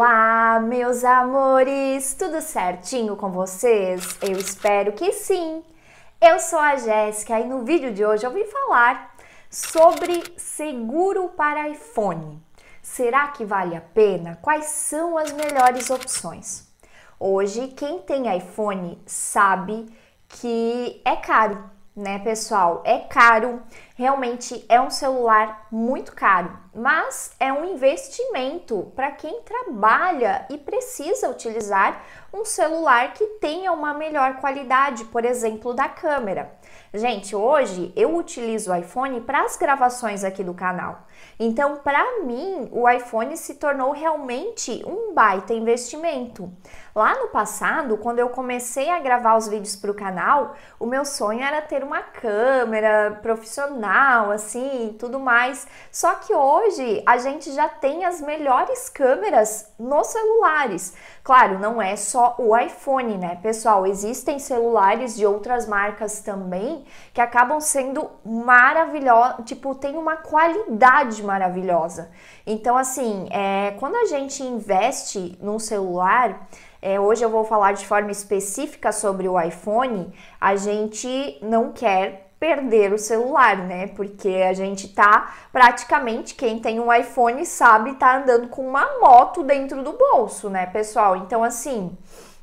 Olá, meus amores! Tudo certinho com vocês? Eu espero que sim! Eu sou a Jéssica e no vídeo de hoje eu vim falar sobre seguro para iPhone. Será que vale a pena? Quais são as melhores opções? Hoje, quem tem iPhone sabe que é caro né, pessoal? É caro, realmente é um celular muito caro, mas é um investimento para quem trabalha e precisa utilizar um celular que tenha uma melhor qualidade, por exemplo, da câmera. Gente, hoje eu utilizo o iPhone para as gravações aqui do canal. Então, para mim, o iPhone se tornou realmente um baita investimento. Lá no passado, quando eu comecei a gravar os vídeos para o canal, o meu sonho era ter uma câmera profissional, assim, tudo mais. Só que hoje a gente já tem as melhores câmeras nos celulares. Claro, não é só o iPhone, né, pessoal? Existem celulares de outras marcas também aí que acabam sendo maravilhosas, tipo, tem uma qualidade maravilhosa. Então, assim, é, quando a gente investe num celular, é, hoje eu vou falar de forma específica sobre o iPhone, a gente não quer perder o celular, né? Porque a gente tá praticamente quem tem um iPhone sabe tá andando com uma moto dentro do bolso, né, pessoal? Então assim,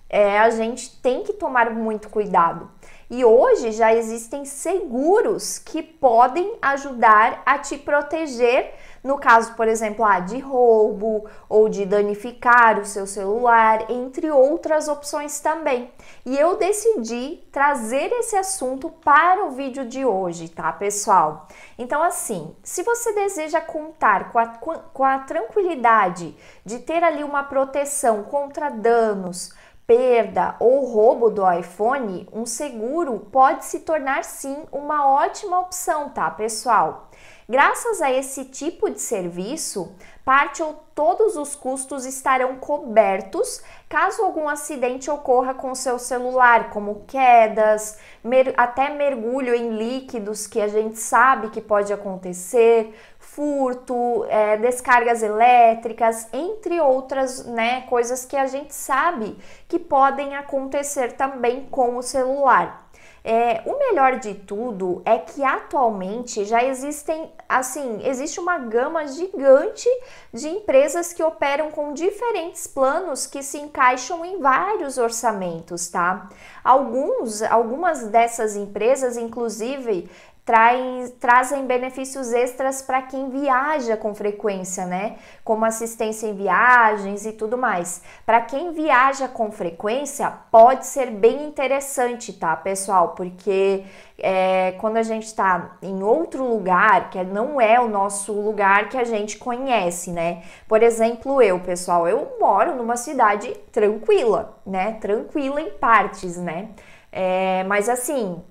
é, a gente tem que tomar muito cuidado. E hoje já existem seguros que podem ajudar a te proteger no caso, por exemplo, ah, de roubo ou de danificar o seu celular, entre outras opções também. E eu decidi trazer esse assunto para o vídeo de hoje, tá, pessoal? Então, assim, se você deseja contar com a, com a tranquilidade de ter ali uma proteção contra danos, perda ou roubo do iPhone, um seguro pode se tornar sim uma ótima opção, tá, pessoal? Graças a esse tipo de serviço, parte ou todos os custos estarão cobertos caso algum acidente ocorra com seu celular, como quedas, mer até mergulho em líquidos que a gente sabe que pode acontecer, furto, é, descargas elétricas, entre outras né, coisas que a gente sabe que podem acontecer também com o celular. É, o melhor de tudo é que atualmente já existem, assim, existe uma gama gigante de empresas que operam com diferentes planos que se encaixam em vários orçamentos, tá? Alguns, algumas dessas empresas, inclusive, trazem benefícios extras para quem viaja com frequência, né? Como assistência em viagens e tudo mais. Para quem viaja com frequência, pode ser bem interessante, tá, pessoal? Porque é, quando a gente está em outro lugar, que não é o nosso lugar que a gente conhece, né? Por exemplo, eu, pessoal, eu moro numa cidade tranquila, né? Tranquila em partes, né? É, mas assim,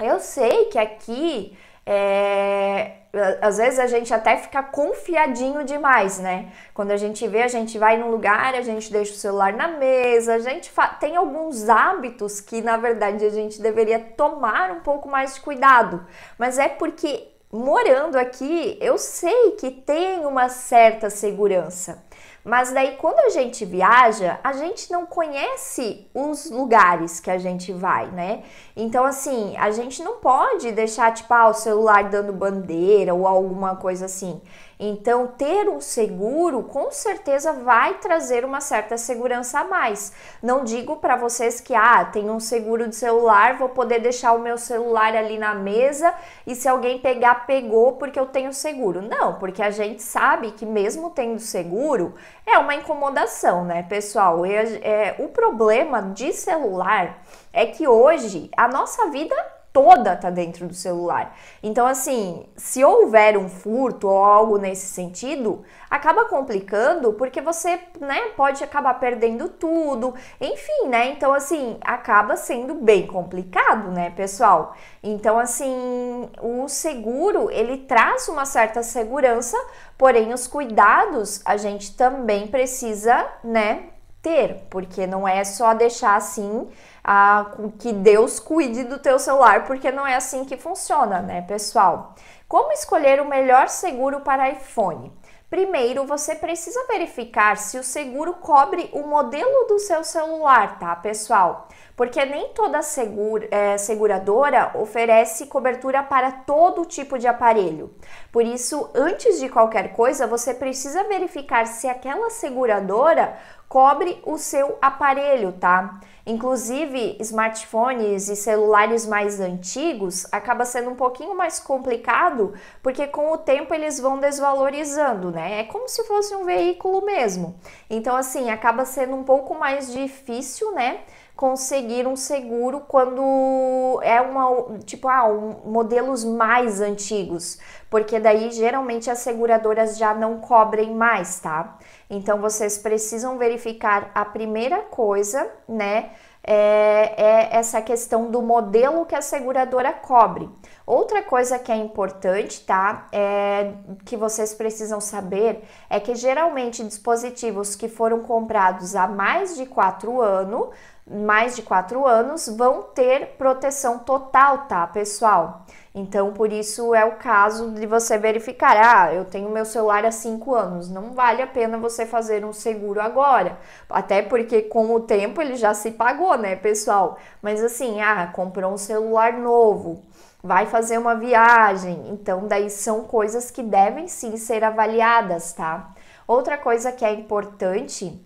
eu sei que aqui é, às vezes a gente até fica confiadinho demais, né? Quando a gente vê, a gente vai num lugar, a gente deixa o celular na mesa, a gente tem alguns hábitos que na verdade a gente deveria tomar um pouco mais de cuidado. Mas é porque morando aqui, eu sei que tem uma certa segurança. Mas daí quando a gente viaja, a gente não conhece os lugares que a gente vai, né? Então assim, a gente não pode deixar tipo ah, o celular dando bandeira ou alguma coisa assim. Então, ter um seguro com certeza vai trazer uma certa segurança a mais. Não digo para vocês que ah, tem um seguro de celular, vou poder deixar o meu celular ali na mesa e se alguém pegar, pegou porque eu tenho seguro. Não, porque a gente sabe que mesmo tendo seguro, é uma incomodação, né, pessoal? é o problema de celular é que hoje a nossa vida toda está dentro do celular. Então, assim, se houver um furto ou algo nesse sentido, acaba complicando porque você, né, pode acabar perdendo tudo, enfim, né? Então, assim, acaba sendo bem complicado, né, pessoal? Então, assim, o seguro ele traz uma certa segurança, porém, os cuidados a gente também precisa, né, ter, porque não é só deixar assim a, que Deus cuide do teu celular, porque não é assim que funciona, né, pessoal? Como escolher o melhor seguro para iPhone? Primeiro, você precisa verificar se o seguro cobre o modelo do seu celular, tá, pessoal? Porque nem toda segura, é, seguradora oferece cobertura para todo tipo de aparelho. Por isso, antes de qualquer coisa, você precisa verificar se aquela seguradora cobre o seu aparelho, tá? Inclusive, smartphones e celulares mais antigos acaba sendo um pouquinho mais complicado, porque com o tempo eles vão desvalorizando, né? É como se fosse um veículo mesmo. Então, assim, acaba sendo um pouco mais difícil, né? conseguir um seguro quando é uma tipo ah, um, modelos mais antigos, porque daí geralmente as seguradoras já não cobrem mais, tá? Então vocês precisam verificar a primeira coisa, né? É, é essa questão do modelo que a seguradora cobre. Outra coisa que é importante, tá? É, que vocês precisam saber é que geralmente dispositivos que foram comprados há mais de quatro anos mais de 4 anos vão ter proteção total, tá, pessoal? Então, por isso é o caso de você verificar: ah, eu tenho meu celular há 5 anos, não vale a pena você fazer um seguro agora. Até porque com o tempo ele já se pagou, né, pessoal? Mas assim, ah, comprou um celular novo, vai fazer uma viagem. Então, daí são coisas que devem sim ser avaliadas, tá? Outra coisa que é importante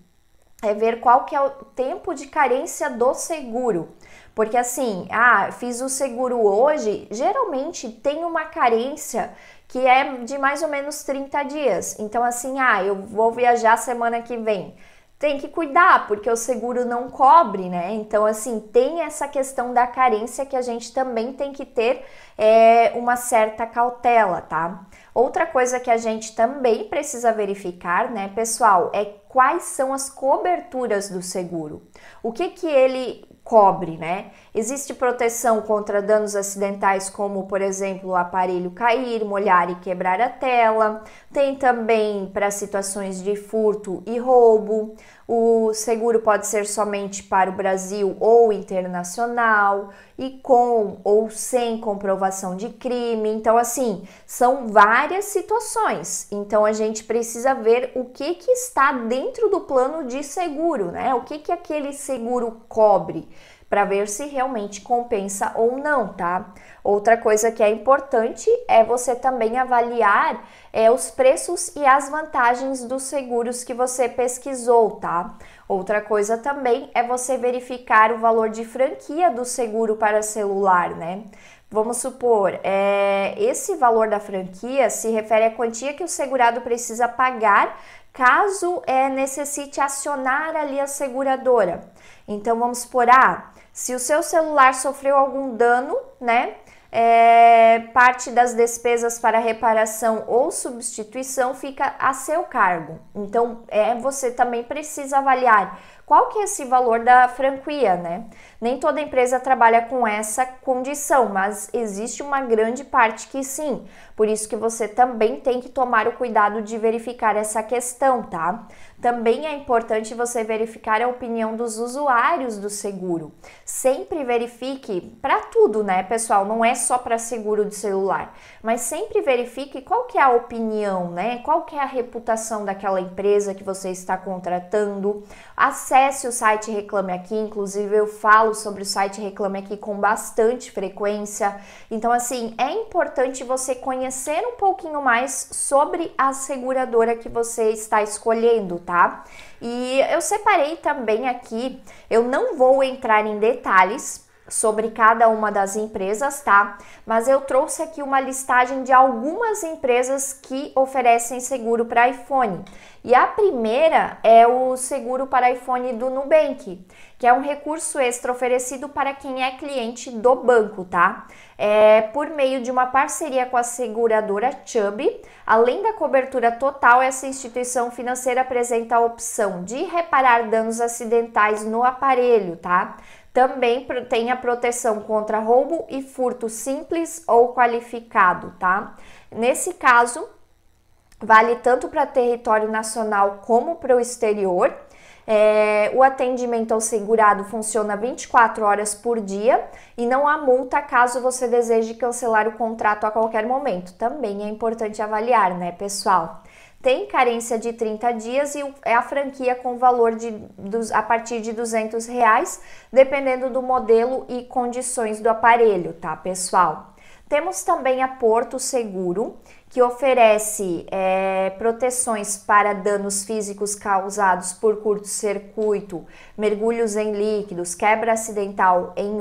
é ver qual que é o tempo de carência do seguro. Porque assim, ah, fiz o seguro hoje, geralmente tem uma carência que é de mais ou menos 30 dias. Então assim, ah, eu vou viajar semana que vem. Tem que cuidar, porque o seguro não cobre, né? Então, assim, tem essa questão da carência que a gente também tem que ter é, uma certa cautela, tá? Outra coisa que a gente também precisa verificar, né, pessoal, é quais são as coberturas do seguro. O que que ele cobre, né? Existe proteção contra danos acidentais, como por exemplo o aparelho cair, molhar e quebrar a tela. Tem também para situações de furto e roubo. O seguro pode ser somente para o Brasil ou internacional e com ou sem comprovação de crime. Então, assim, são várias situações. Então, a gente precisa ver o que, que está dentro do plano de seguro, né? O que, que aquele seguro cobre para ver se realmente compensa ou não, tá? Outra coisa que é importante é você também avaliar é, os preços e as vantagens dos seguros que você pesquisou, tá? Outra coisa também é você verificar o valor de franquia do seguro para celular, né? Vamos supor, é, esse valor da franquia se refere à quantia que o segurado precisa pagar caso é, necessite acionar ali a seguradora. Então vamos por ah, se o seu celular sofreu algum dano, né? é, parte das despesas para reparação ou substituição fica a seu cargo. Então, é, você também precisa avaliar qual que é esse valor da franquia, né? Nem toda empresa trabalha com essa condição, mas existe uma grande parte que sim. Por isso que você também tem que tomar o cuidado de verificar essa questão, tá? Também é importante você verificar a opinião dos usuários do seguro. Sempre verifique para tudo, né, pessoal? Não é só para seguro de celular, mas sempre verifique qual que é a opinião, né? Qual que é a reputação daquela empresa que você está contratando. Acesse o site Reclame Aqui, inclusive eu falo sobre o site Reclame Aqui com bastante frequência. Então, assim, é importante você conhecer um pouquinho mais sobre a seguradora que você está escolhendo, tá? E eu separei também aqui, eu não vou entrar em detalhes, sobre cada uma das empresas, tá? Mas eu trouxe aqui uma listagem de algumas empresas que oferecem seguro para iPhone. E a primeira é o seguro para iPhone do Nubank, que é um recurso extra oferecido para quem é cliente do banco, tá? É por meio de uma parceria com a seguradora Chubb. Além da cobertura total, essa instituição financeira apresenta a opção de reparar danos acidentais no aparelho, tá? Também tem a proteção contra roubo e furto simples ou qualificado, tá? Nesse caso, vale tanto para território nacional como para o exterior. É, o atendimento ao segurado funciona 24 horas por dia e não há multa caso você deseje cancelar o contrato a qualquer momento. Também é importante avaliar, né, pessoal? tem carência de 30 dias e é a franquia com valor de dos, a partir de 200 reais, dependendo do modelo e condições do aparelho, tá, pessoal? Temos também a Porto Seguro, que oferece é, proteções para danos físicos causados por curto-circuito, mergulhos em líquidos, quebra acidental, em,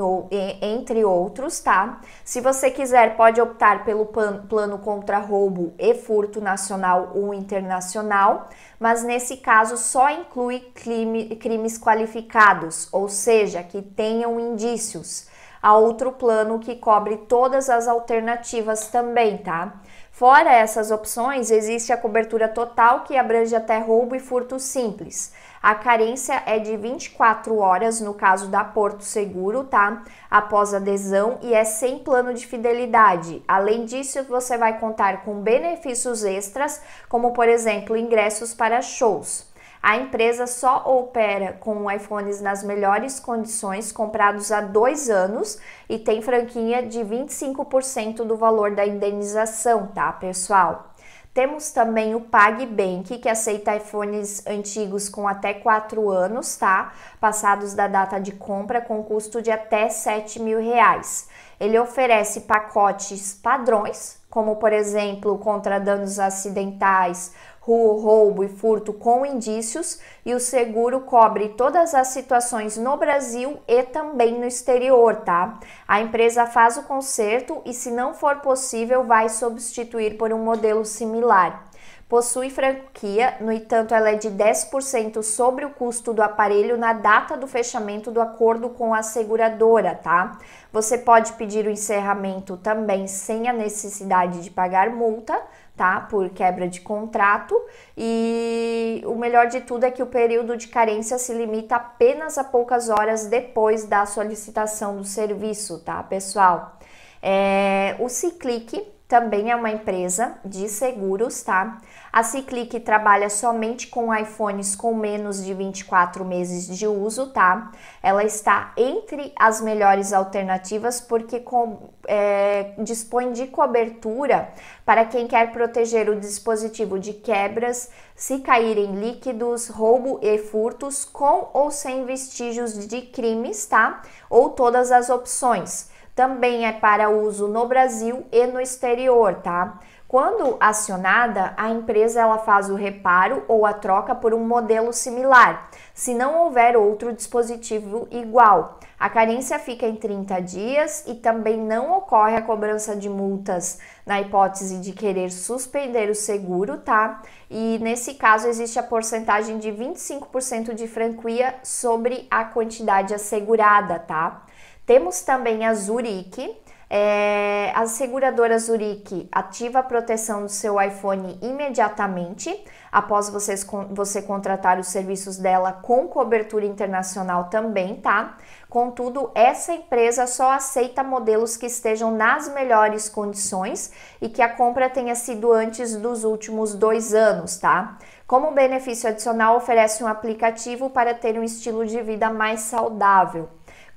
entre outros, tá? Se você quiser, pode optar pelo plano contra roubo e furto nacional ou internacional, mas nesse caso só inclui crime, crimes qualificados, ou seja, que tenham indícios. Há outro plano que cobre todas as alternativas também, tá? Fora essas opções, existe a cobertura total que abrange até roubo e furto simples. A carência é de 24 horas no caso da Porto Seguro, tá? Após adesão e é sem plano de fidelidade. Além disso, você vai contar com benefícios extras, como por exemplo, ingressos para shows. A empresa só opera com iPhones nas melhores condições, comprados há dois anos, e tem franquinha de 25% do valor da indenização, tá, pessoal? Temos também o PagBank, que aceita iPhones antigos com até 4 anos, tá? Passados da data de compra, com custo de até 7 mil reais. Ele oferece pacotes padrões, como por exemplo, contra danos acidentais, roubo e furto com indícios e o seguro cobre todas as situações no Brasil e também no exterior, tá? A empresa faz o conserto e se não for possível vai substituir por um modelo similar possui franquia, no entanto, ela é de 10% sobre o custo do aparelho na data do fechamento do acordo com a seguradora, tá? Você pode pedir o encerramento também sem a necessidade de pagar multa, tá? Por quebra de contrato. E o melhor de tudo é que o período de carência se limita apenas a poucas horas depois da solicitação do serviço, tá, pessoal? É, o Ciclic também é uma empresa de seguros, tá? A Ciclic trabalha somente com iPhones com menos de 24 meses de uso, tá? Ela está entre as melhores alternativas porque com, é, dispõe de cobertura para quem quer proteger o dispositivo de quebras, se caírem líquidos, roubo e furtos, com ou sem vestígios de crimes, tá? Ou todas as opções também é para uso no Brasil e no exterior, tá? Quando acionada, a empresa ela faz o reparo ou a troca por um modelo similar, se não houver outro dispositivo igual. A carência fica em 30 dias e também não ocorre a cobrança de multas na hipótese de querer suspender o seguro, tá? E nesse caso existe a porcentagem de 25% de franquia sobre a quantidade assegurada, tá? Temos também a Zurique. É, a seguradora Zurique ativa a proteção do seu iPhone imediatamente após vocês, você contratar os serviços dela com cobertura internacional também, tá? Contudo, essa empresa só aceita modelos que estejam nas melhores condições e que a compra tenha sido antes dos últimos dois anos, tá? Como benefício adicional, oferece um aplicativo para ter um estilo de vida mais saudável.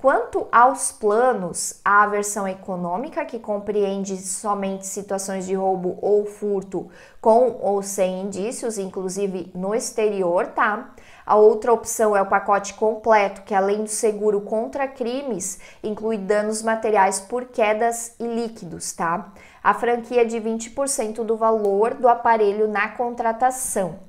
Quanto aos planos, a versão econômica, que compreende somente situações de roubo ou furto com ou sem indícios, inclusive no exterior, tá? A outra opção é o pacote completo, que além do seguro contra crimes, inclui danos materiais por quedas e líquidos, tá? A franquia de 20% do valor do aparelho na contratação.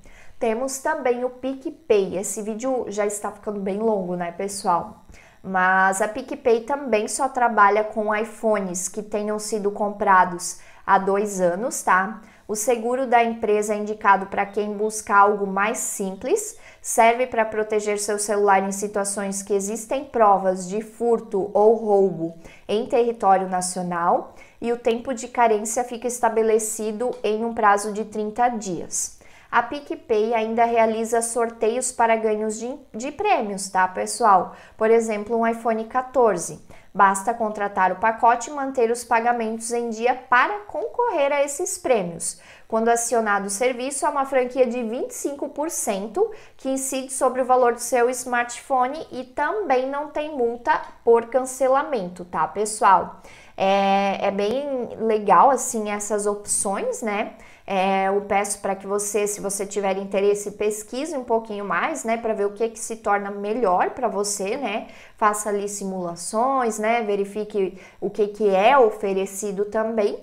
Temos também o PicPay. Esse vídeo já está ficando bem longo, né, pessoal? Mas a PicPay também só trabalha com iPhones que tenham sido comprados há dois anos, tá? O seguro da empresa é indicado para quem busca algo mais simples, serve para proteger seu celular em situações que existem provas de furto ou roubo em território nacional e o tempo de carência fica estabelecido em um prazo de 30 dias a PicPay ainda realiza sorteios para ganhos de, de prêmios, tá, pessoal? Por exemplo, um iPhone 14. Basta contratar o pacote e manter os pagamentos em dia para concorrer a esses prêmios. Quando acionado o serviço, há é uma franquia de 25% que incide sobre o valor do seu smartphone e também não tem multa por cancelamento, tá, pessoal? É, é bem legal, assim, essas opções, né? É, eu peço para que você, se você tiver interesse, pesquise um pouquinho mais, né, para ver o que, que se torna melhor para você, né? Faça ali simulações, né? Verifique o que, que é oferecido também.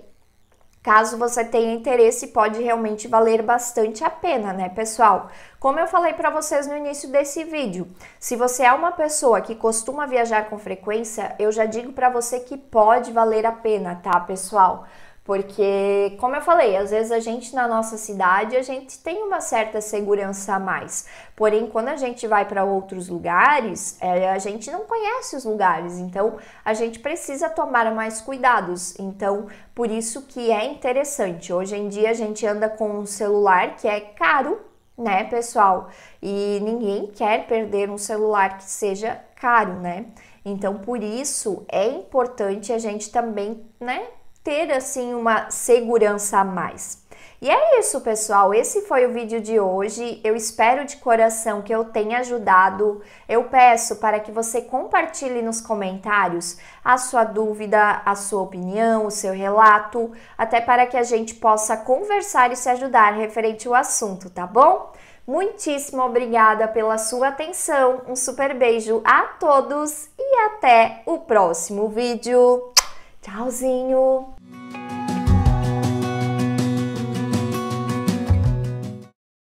Caso você tenha interesse, pode realmente valer bastante a pena, né, pessoal? Como eu falei para vocês no início desse vídeo, se você é uma pessoa que costuma viajar com frequência, eu já digo para você que pode valer a pena, tá, pessoal? Porque, como eu falei, às vezes a gente na nossa cidade a gente tem uma certa segurança a mais. Porém, quando a gente vai para outros lugares, é, a gente não conhece os lugares, então a gente precisa tomar mais cuidados. Então, por isso que é interessante. Hoje em dia a gente anda com um celular que é caro, né, pessoal? E ninguém quer perder um celular que seja caro, né? Então, por isso é importante a gente também, né, ter assim uma segurança a mais. E é isso, pessoal. Esse foi o vídeo de hoje. Eu espero de coração que eu tenha ajudado. Eu peço para que você compartilhe nos comentários a sua dúvida, a sua opinião, o seu relato, até para que a gente possa conversar e se ajudar referente ao assunto, tá bom? Muitíssimo obrigada pela sua atenção. Um super beijo a todos e até o próximo vídeo. Tchauzinho!